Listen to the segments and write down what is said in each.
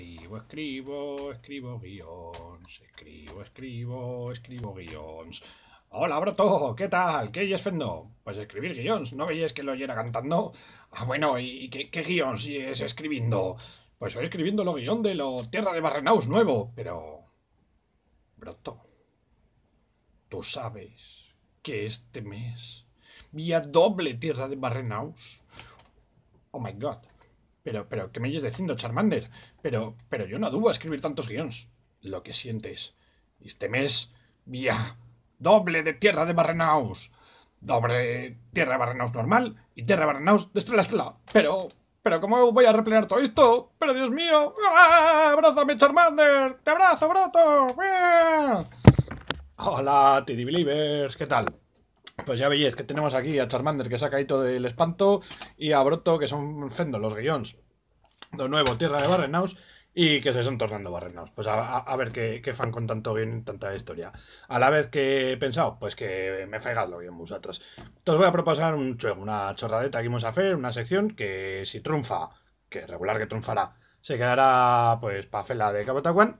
Escribo, escribo, escribo guiones Escribo, escribo, escribo guiones Hola, broto, ¿qué tal? ¿Qué es fendo? Pues escribir guiones ¿no veías que lo oyera cantando? Ah, bueno, ¿y qué, qué guions es escribiendo? Pues estoy escribiendo lo guión de lo Tierra de Barrenaus nuevo, pero... Broto, tú sabes que este mes vía doble Tierra de Barrenaus. Oh my god. Pero, pero, ¿qué me estás diciendo, Charmander? Pero, pero yo no a escribir tantos guiones. Lo que sientes. Este mes, vía doble de tierra de Barrenaus. Doble tierra de Barrenaus normal y tierra de Barrenaus de estrella a Pero, pero ¿cómo voy a replenar todo esto? Pero Dios mío. ¡Ah! ¡Abrázame, Charmander! ¡Te abrazo, Broto! Hola, TD Believers. ¿Qué tal? pues ya veis que tenemos aquí a Charmander que se ha caído del espanto y a Broto que son Fendo, los guiones De nuevo, Tierra de Barrenaus y que se están tornando Barrenaus. Pues a, ver qué, fan con tanto bien, tanta historia. A la vez que he pensado, pues que me fegad lo bien vosotros. Entonces voy a proponer un una chorradeta que vamos a hacer, una sección que si triunfa, que regular que triunfará, se quedará pues para la de Cabotaguán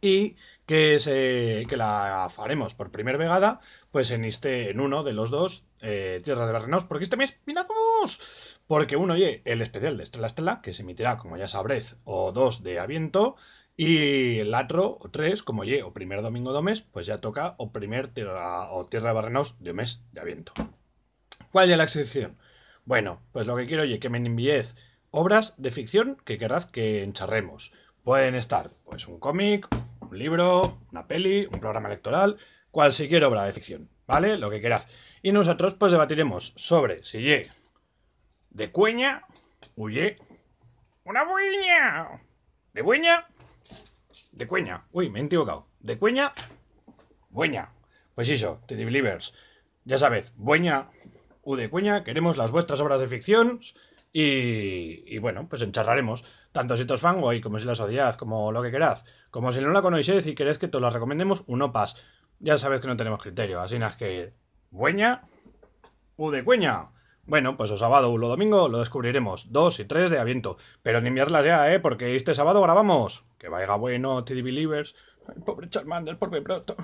y que, se, la faremos por primera vegada, pues en este, en uno de los dos, Tierra eh, Tierras de barrenos porque este mes dos! porque uno, oye, el especial de Estrella estela que se emitirá, como ya sabréis, o dos de Aviento, y el otro, o tres, como ye, o primer domingo de mes, pues ya toca o primer tierra, o tierra de barrenos de mes de Aviento. ¿Cuál es la excepción? Bueno, pues lo que quiero, oye, que me envíes obras de ficción que querrás que encharremos Pueden estar pues un cómic, un libro, una peli, un programa electoral, cualquier obra de ficción, ¿vale? Lo que queráis. Y nosotros pues debatiremos sobre si ye de cueña, huye, una bueña de buña, de cueña, uy, me he equivocado, de cueña, bueña. Pues eso, te Believers, ya sabéis, bueña u de cueña, queremos las vuestras obras de ficción y, bueno, pues encharraremos. Tanto si os fanboy, como si la odiáis, como lo que queráis. Como si no la conocéis y queréis que te la recomendemos, uno pas. Ya sabes que no tenemos criterio, así es que... Bueña, u de cuña. Bueno, pues o sábado o lo domingo lo descubriremos. Dos y tres de aviento. Pero ni ya, ¿eh? Porque este sábado grabamos. Que vaya bueno, TD Believers. pobre Charmander, por mi pronto